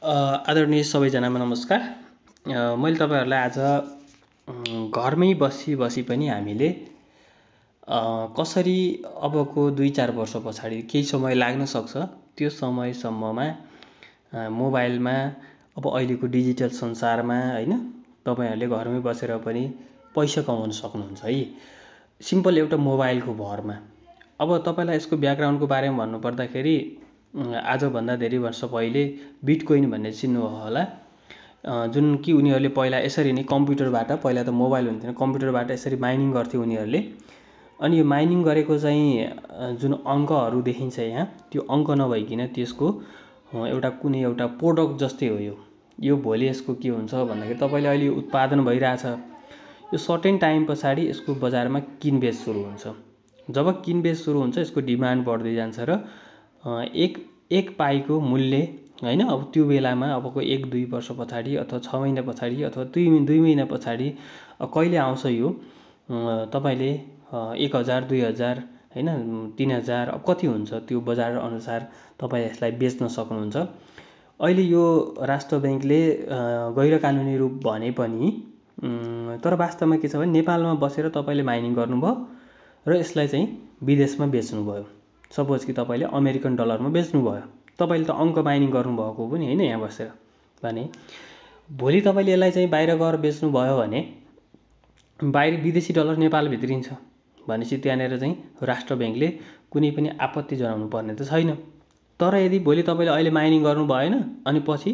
आदरणीय सबैजनामा नमस्कार मैले तपाईँहरूलाई आज घरमै बसी बसी पनि हामीले कसरी अबको दुई चार वर्ष पछाडि केही समय लाग्न सक्छ त्यो समयसम्ममा मोबाइलमा अब अहिलेको डिजिटल संसारमा होइन तपाईँहरूले घरमै बसेर पनि पैसा कमाउन सक्नुहुन्छ है सिम्पल एउटा मोबाइलको भरमा अब तपाईँलाई यसको ब्याकग्राउन्डको बारेमा भन्नुपर्दाखेरि आजभन्दा धेरै वर्ष पहिले बिटकोइन भन्ने चिन्नुभयो होला जुन कि उनीहरूले पहिला यसरी नै कम्प्युटरबाट पहिला त मोबाइल हुन्थेन कम्प्युटरबाट यसरी माइनिङ गर्थ्यो उनीहरूले अनि यो माइनिङ गरेको चाहिँ जुन अङ्कहरू देखिन्छ यहाँ त्यो अङ्क नभइकन त्यसको एउटा कुनै एउटा प्रोडक्ट जस्तै हो यो यो भोलि यसको के हुन्छ भन्दाखेरि तपाईँले अहिले उत्पादन भइरहेछ यो सर्टेन टाइम पछाडि यसको बजारमा किनबेच सुरु हुन्छ जब किनबेच सुरु हुन्छ यसको डिमान्ड बढ्दै जान्छ र एक एक पाइको मूल्य होइन अब त्यो बेलामा अबको एक दुई वर्ष पछाडि अथवा छ महिना पछाडि अथवा दुई दुई महिना पछाडि कहिले आउँछ यो तपाईँले एक हजार दुई हजार होइन तिन हजार अब कति हुन्छ त्यो बजार अनुसार तपाईँ यसलाई बेच्न सक्नुहुन्छ अहिले यो राष्ट्र ब्याङ्कले गैर कानुनी रूप भने पनि तर वास्तवमा के छ भने नेपालमा बसेर तपाईँले माइनिङ गर्नुभयो र यसलाई चाहिँ विदेशमा बेच्नुभयो सपोज कि तपाईँले अमेरिकन डलरमा बेच्नुभयो तपाईँले त अङ्क माइनिङ गर्नुभएको पनि होइन यहाँ बसेर भने भोलि तपाईँले यसलाई चाहिँ बाहिर गएर बेच्नुभयो भने बाहिर विदेशी डलर नेपाल भित्रिन्छ भनेपछि त्यहाँनिर चाहिँ राष्ट्र ब्याङ्कले कुनै पनि आपत्ति जनाउनु पर्ने त छैन तर यदि भोलि तपाईँले अहिले माइनिङ गर्नु भएन अनि पछि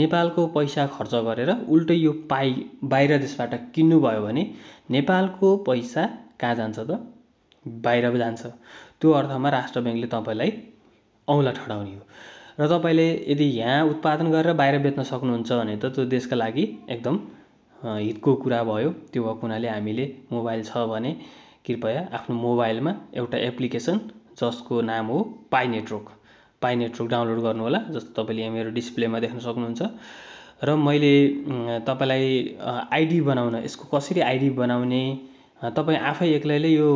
नेपालको पैसा खर्च गरेर उल्टै यो पाइ बाहिर देशबाट किन्नुभयो भने नेपालको पैसा कहाँ जान्छ त बाहिर जान्छ त्यो अर्थमा राष्ट्र ब्याङ्कले तपाईँलाई औँला ठडाउने हो र तपाईँले यदि यहाँ उत्पादन गरेर बाहिर बेच्न सक्नुहुन्छ भने त त्यो देशका लागि एकदम हितको कुरा भयो त्यो भएको हुनाले हामीले मोबाइल छ भने कृपया आफ्नो मोबाइलमा एउटा एप्लिकेसन जसको नाम हो Pi network Pi network download गर्नुहोला जस्तो तपाईँले यहाँ मेरो डिस्प्लेमा देख्न सक्नुहुन्छ र मैले तपाईँलाई आइडी बनाउन यसको कसरी आइडी बनाउने तपाईँ आफै एक्लैले यो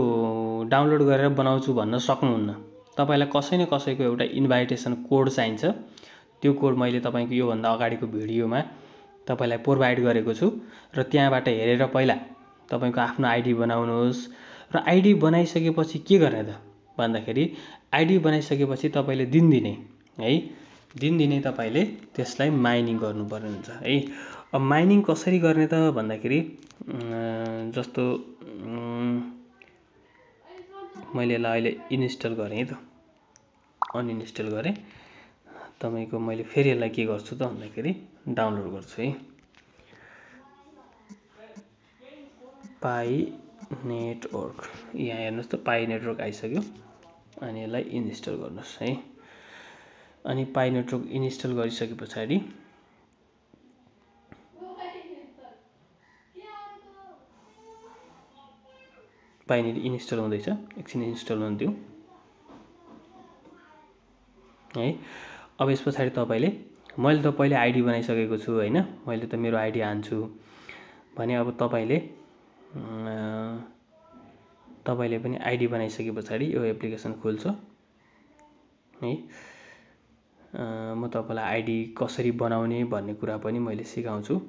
डाउनलोड गरेर बनाउँछु भन्न सक्नुहुन्न तपाईँलाई कसै न कसैको एउटा इन्भाइटेसन कोड चाहिन्छ त्यो कोड मैले तपाईँको योभन्दा अगाडिको भिडियोमा तपाईँलाई प्रोभाइड गरेको छु र त्यहाँबाट हेरेर पहिला तपाईँको आफ्नो आइडी बनाउनुहोस् र आइडी बनाइसकेपछि के गर्ने त भन्दाखेरि आइडी बनाइसकेपछि तपाईँले दिनदिनै है दिनदिनै तपाईँले त्यसलाई माइनिङ गर्नुपर्ने हुन्छ है अब माइनिङ कसरी गर्ने त भन्दाखेरि जस्तो मैले यसलाई अहिले इन्स्टल गरेँ है त अनइन्स्टल गरेँ तपाईँको मैले फेरि यसलाई के गर्छु त भन्दाखेरि डाउनलोड गर्छु है पाई नेटवर्क यहाँ हेर्नुहोस् त पाई नेटवर्क आइसक्यो अनि यसलाई इन्स्टल गर्नुहोस् है अनि पाई नेटवर्क इन्स्टल गरिसके पछाडि पाइने इन्स्टल हुँदैछ एकछिन इन्स्टल हुन दिउँ है अब यस पछाडि तपाईँले मैले त पहिले आइडी बनाइसकेको छु होइन मैले त मेरो आइडी हान्छु भने अब तपाईँले तपाईँले पनि आइडी बनाइसके पछाडि यो एप्लिकेसन खोल्छ है म तपाईँलाई आइडी कसरी बनाउने भन्ने कुरा पनि मैले सिकाउँछु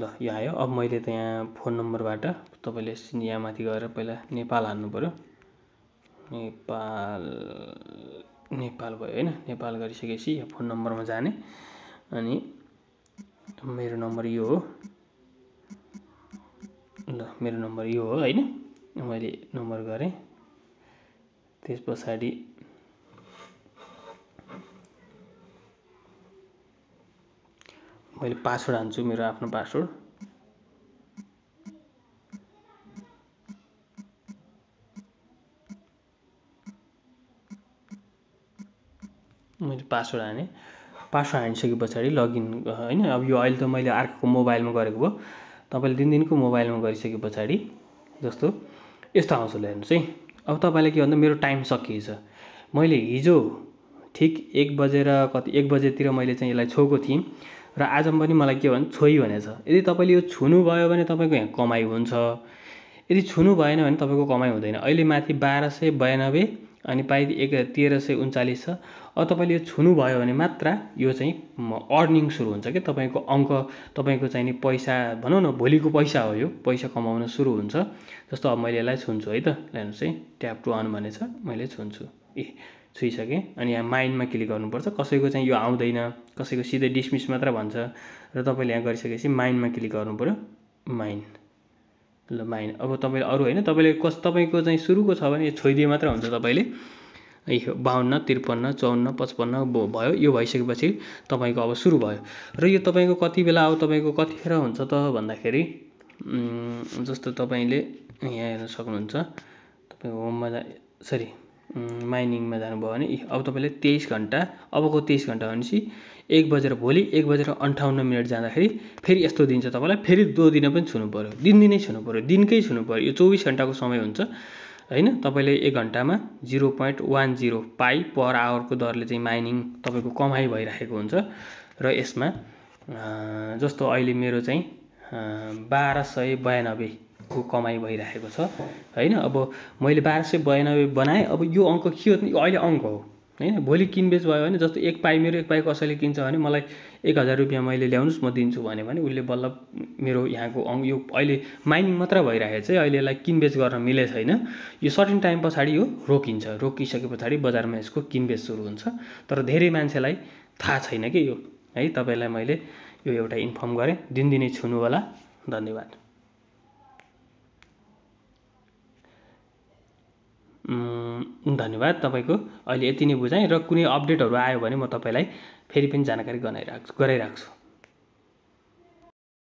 ल यो आयो अब मैले त यहाँ फोन नम्बरबाट तपाईँले यहाँ माथि गएर पहिला नेपाल हान्नु पऱ्यो नेपाल नेपाल भयो होइन नेपाल गरिसकेपछि यो फोन नम्बरमा जाने अनि मेरो नम्बर यो हो ल मेरो नम्बर यो हो होइन मैले नम्बर गरेँ त्यस पछाडि मैले पासवर्ड हान्छु मेरो आफ्नो पासवर्ड मैले पासवर्ड हाने पासवर्ड हानिसके पछाडि लगइन होइन अब यो अहिले त मैले अर्को मोबाइलमा गरेको भयो तपाईँले दिन दिनको मोबाइलमा गरिसके पछाडि जस्तो यस्तो आउँछ ल हेर्नुहोस् है अब तपाईँलाई के भन्दा मेरो टाइम सकिएछ मैले हिजो ठिक एक बजेर कति एक बजेतिर मैले चाहिँ यसलाई छोएको थिएँ र आज पनि मलाई के भने छोई भनेछ यदि तपाईँले यो छुनुभयो भने तपाईँको यहाँ कमाइ हुन्छ यदि छुनु भएन भने तपाईँको कमाइ हुँदैन अहिले माथि बाह्र सय बयानब्बे अनि पाइदि एक तेह्र सय उन्चालिस छ अब तपाईँले यो छुनुभयो भने मात्र यो चाहिँ अर्निङ सुरु हुन्छ कि तपाईँको अङ्क तपाईँको चाहिँ नि पैसा भनौँ न भोलिको पैसा हो यो पैसा कमाउन सुरु हुन्छ जस्तो अब मैले यसलाई छुन्छु है त हेर्नुहोस् है ट्याप टु अन भनेछ मैले छुन्छु ए छुइसकेँ अनि यहाँ माइन्डमा क्लिक गर्नुपर्छ कसैको चाहिँ यो आउँदैन कसैको सिधै डिसमिस मात्र भन्छ र तपाईँले यहाँ गरिसकेपछि माइन्डमा क्लिक गर्नुपऱ्यो माइन्ड ल माइन्ड अब तपाईँले अरू होइन तपाईँले कस तपाईँको चाहिँ सुरुको छ भने यो छोइदिए मात्र हुन्छ तपाईँले यो बाहन्न त्रिपन्न चौन्न पचपन्न भयो यो भइसकेपछि तपाईँको अब सुरु भयो र यो तपाईँको कति बेला अब तपाईँको कतिखेर हुन्छ त भन्दाखेरि जस्तो तपाईँले यहाँ हेर्न सक्नुहुन्छ तपाईँ होममा सरी माइनिङमा जानुभयो भने अब तपाईँले तेइस घन्टा अबको तेइस घन्टा भनेपछि एक बजेर भोलि एक बजेर अन्ठाउन्न मिनट जाँदाखेरि फेरि यस्तो दिन्छ तपाईँलाई फेरि दो दिन पनि छुनु पऱ्यो दिनदिनै छुनु पऱ्यो दिनकै छुनु पऱ्यो यो चौबिस घन्टाको समय हुन्छ होइन तपाईँले एक घन्टामा जिरो पोइन्ट वान जिरो पाइ पर आवरको दरले चाहिँ माइनिङ तपाईँको कमाइ भइराखेको हुन्छ र यसमा जस्तो अहिले मेरो चाहिँ बाह्र सय बयानब्बे को कमाइ भइरहेको छ होइन अब मैले बाह्र सय बयानब्बे बनाएँ अब यो अङ्क के हो यो अहिले अङ्क हो होइन भोलि किनबेच भयो भने जस्तो एक पाइ मेरो एक पाइ कसैले किन्छ भने मलाई एक हजार रुपियाँ मैले ल्याउनुहोस् म दिन्छु भने भने उसले बल्ल मेरो यहाँको अङ्क यो अहिले माइनिङ मात्र भइरहेको छ अहिले यसलाई किनबेच गर्न मिले छैन यो सर्टिन टाइम पछाडि यो रोकिन्छ रोकिसके पछाडि बजारमा यसको किनबेच सुरु हुन्छ तर धेरै मान्छेलाई थाहा छैन कि यो है तपाईँलाई मैले यो एउटा इन्फर्म गरेँ दिनदिनै छुनु होला धन्यवाद धन्यवाद तपाईँको अहिले यति नै बुझाएँ र कुनै अपडेटहरू आयो भने म तपाईँलाई फेरि पनि जानकारी गराइराख्छु गराइराख्छु